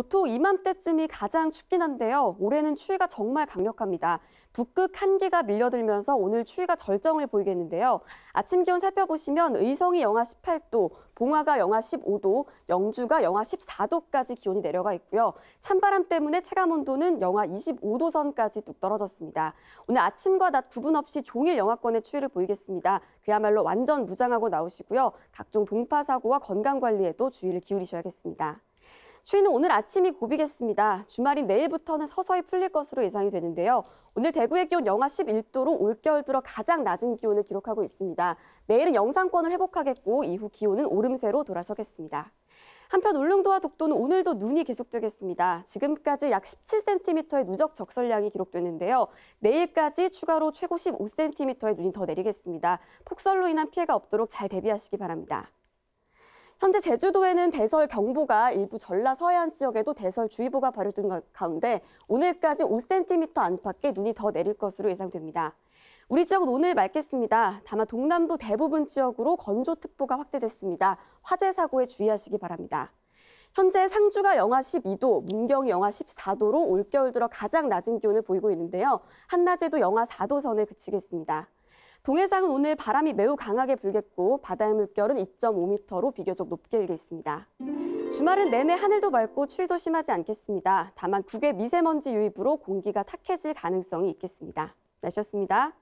보통 이맘때쯤이 가장 춥긴 한데요. 올해는 추위가 정말 강력합니다. 북극 한계가 밀려들면서 오늘 추위가 절정을 보이겠는데요. 아침 기온 살펴보시면 의성이 영하 18도, 봉화가 영하 15도, 영주가 영하 14도까지 기온이 내려가 있고요. 찬바람 때문에 체감 온도는 영하 25도 선까지 뚝 떨어졌습니다. 오늘 아침과 낮 구분 없이 종일 영하권의 추위를 보이겠습니다. 그야말로 완전 무장하고 나오시고요. 각종 동파 사고와 건강 관리에도 주의를 기울이셔야겠습니다. 추위는 오늘 아침이 고비겠습니다. 주말인 내일부터는 서서히 풀릴 것으로 예상이 되는데요. 오늘 대구의 기온 영하 11도로 올겨울 들어 가장 낮은 기온을 기록하고 있습니다. 내일은 영상권을 회복하겠고 이후 기온은 오름세로 돌아서겠습니다. 한편 울릉도와 독도는 오늘도 눈이 계속되겠습니다. 지금까지 약 17cm의 누적 적설량이 기록되는데요. 내일까지 추가로 최고 15cm의 눈이 더 내리겠습니다. 폭설로 인한 피해가 없도록 잘 대비하시기 바랍니다. 현재 제주도에는 대설 경보가 일부 전라 서해안 지역에도 대설 주의보가 발효된 가운데 오늘까지 5cm 안팎의 눈이 더 내릴 것으로 예상됩니다. 우리 지역은 오늘 맑겠습니다. 다만 동남부 대부분 지역으로 건조특보가 확대됐습니다. 화재 사고에 주의하시기 바랍니다. 현재 상주가 영하 12도, 문경이 영하 14도로 올겨울 들어 가장 낮은 기온을 보이고 있는데요. 한낮에도 영하 4도 선에 그치겠습니다. 동해상은 오늘 바람이 매우 강하게 불겠고 바다의 물결은 2.5m로 비교적 높게 일겠습니다. 주말은 내내 하늘도 맑고 추위도 심하지 않겠습니다. 다만 국외 미세먼지 유입으로 공기가 탁해질 가능성이 있겠습니다. 날씨였습니다.